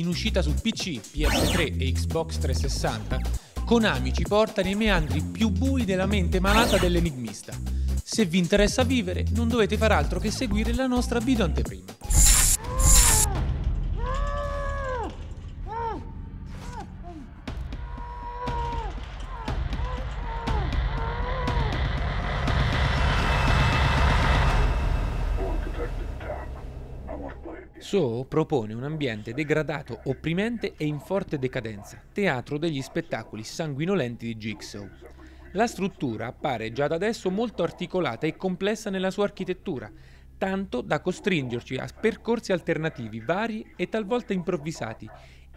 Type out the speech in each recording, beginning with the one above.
in uscita su PC, PS3 e Xbox 360, Konami ci porta nei meandri più bui della mente malata dell'enigmista. Se vi interessa vivere, non dovete far altro che seguire la nostra video anteprima. So propone un ambiente degradato, opprimente e in forte decadenza, teatro degli spettacoli sanguinolenti di Jigsaw. La struttura appare già da adesso molto articolata e complessa nella sua architettura, tanto da costringerci a percorsi alternativi vari e talvolta improvvisati,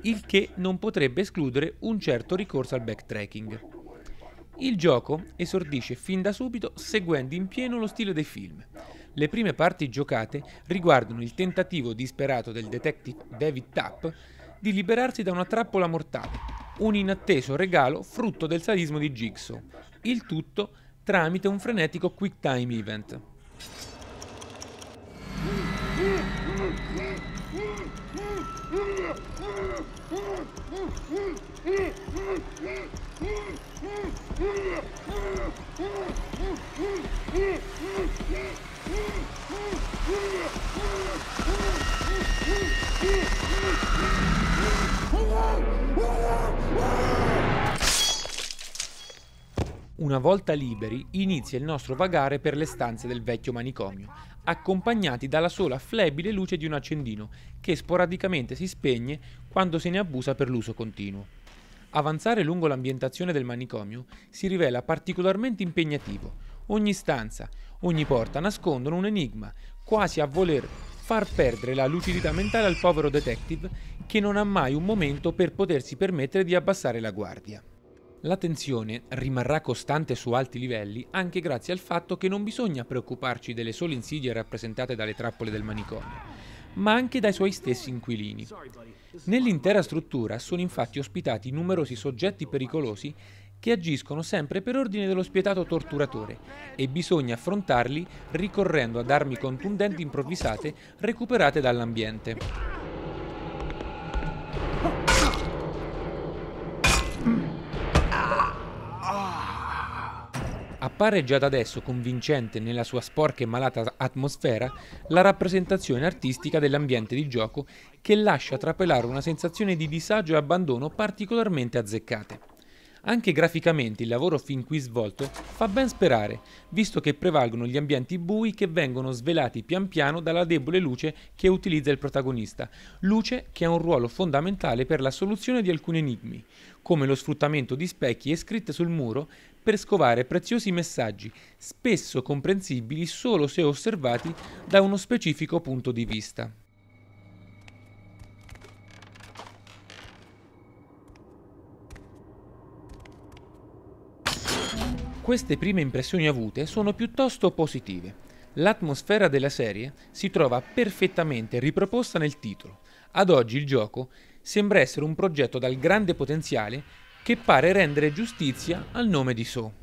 il che non potrebbe escludere un certo ricorso al backtracking. Il gioco esordisce fin da subito seguendo in pieno lo stile dei film. Le prime parti giocate riguardano il tentativo disperato del detective David Tapp di liberarsi da una trappola mortale, un inatteso regalo frutto del sadismo di Jigsaw, il tutto tramite un frenetico quick time event. Una volta liberi, inizia il nostro vagare per le stanze del vecchio manicomio, accompagnati dalla sola flebile luce di un accendino, che sporadicamente si spegne quando se ne abusa per l'uso continuo. Avanzare lungo l'ambientazione del manicomio si rivela particolarmente impegnativo. Ogni stanza, ogni porta nascondono un enigma, quasi a voler far perdere la lucidità mentale al povero detective che non ha mai un momento per potersi permettere di abbassare la guardia. La tensione rimarrà costante su alti livelli anche grazie al fatto che non bisogna preoccuparci delle sole insidie rappresentate dalle trappole del manicomio, ma anche dai suoi stessi inquilini. Nell'intera struttura sono infatti ospitati numerosi soggetti pericolosi che agiscono sempre per ordine dello spietato torturatore e bisogna affrontarli ricorrendo ad armi contundenti improvvisate recuperate dall'ambiente. Appare già da adesso convincente nella sua sporca e malata atmosfera la rappresentazione artistica dell'ambiente di gioco che lascia trapelare una sensazione di disagio e abbandono particolarmente azzeccate. Anche graficamente il lavoro fin qui svolto fa ben sperare, visto che prevalgono gli ambienti bui che vengono svelati pian piano dalla debole luce che utilizza il protagonista, luce che ha un ruolo fondamentale per la soluzione di alcuni enigmi, come lo sfruttamento di specchi e scritte sul muro per scovare preziosi messaggi, spesso comprensibili solo se osservati da uno specifico punto di vista. Queste prime impressioni avute sono piuttosto positive. L'atmosfera della serie si trova perfettamente riproposta nel titolo. Ad oggi il gioco sembra essere un progetto dal grande potenziale che pare rendere giustizia al nome di So.